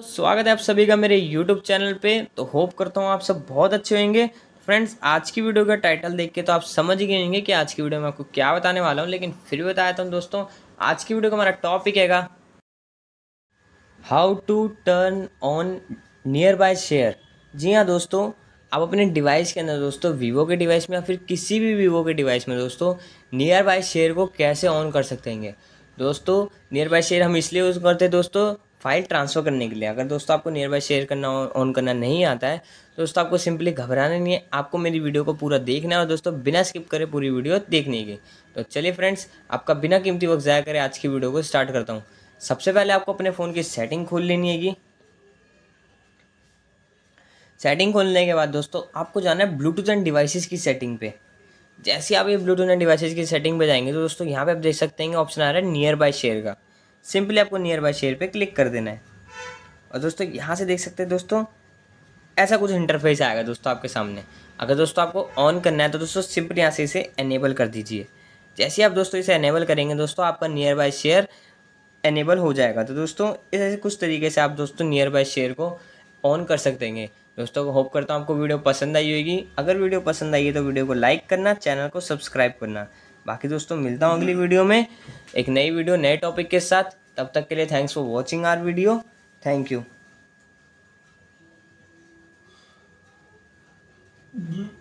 तो स्वागत है आप सभी का मेरे YouTube चैनल पे तो होप करता हूँ आप सब बहुत अच्छे होंगे फ्रेंड्स आज की वीडियो का टाइटल देख के तो आप समझ गए होंगे कि आज की वीडियो में आपको क्या बताने वाला हूँ लेकिन फिर भी बताया था दोस्तों आज की वीडियो का हमारा टॉपिक हैगा how to turn on nearby share जी हाँ दोस्तों आप अपने डिवाइस के अंदर दोस्तों वीवो के डिवाइस में या फिर किसी भी वीवो के डिवाइस में दोस्तों नियर बाय शेयर को कैसे ऑन कर सकते हैं दोस्तों नियर बाय शेयर हम इसलिए यूज़ करते हैं दोस्तों फाइल ट्रांसफ़र करने के लिए अगर दोस्तों आपको नियर बाय शेयर करना ऑन करना नहीं आता है तो दोस्तों आपको सिंपली घबराना नहीं है आपको मेरी वीडियो को पूरा देखना है और दोस्तों बिना स्किप करे पूरी वीडियो देखने की तो चलिए फ्रेंड्स आपका बिना कीमती वक्त ज़ाया करें आज की वीडियो को स्टार्ट करता हूँ सबसे पहले आपको अपने फ़ोन की सेटिंग खोल लेनी है सेटिंग खोलने के बाद दोस्तों आपको जाना है ब्लूटूथ एंड डिवाइसेस की सेटिंग पे जैसे आप ये ब्लूटूथ एंड डिवाइसेस की सेटिंग पे जाएंगे तो दोस्तों यहाँ पे आप देख सकते हैं ऑप्शन आ रहा है नियर बाय शेयर का सिंपली आपको नियर बाय शेयर पे क्लिक कर देना है और दोस्तों यहाँ से देख सकते हैं दोस्तों ऐसा कुछ इंटरफेस आएगा दोस्तों आपके सामने अगर दोस्तों आपको ऑन करना है तो दोस्तों सिंपली यहाँ से इसे एनेबल कर दीजिए जैसे ही आप दोस्तों इसे एनेबल करेंगे दोस्तों आपका नियर बाय शेयर एनेबल हो जाएगा तो दोस्तों इस कुछ तरीके से आप दोस्तों नियर बाय शेयर को ऑन कर सकते हैं दोस्तों होप करता हूँ आपको वीडियो पसंद आई होगी अगर वीडियो पसंद आई है तो वीडियो को लाइक करना चैनल को सब्सक्राइब करना बाकी दोस्तों मिलता हूँ अगली वीडियो में एक नई वीडियो नए टॉपिक के साथ तब तक के लिए thanks for watching our video thank you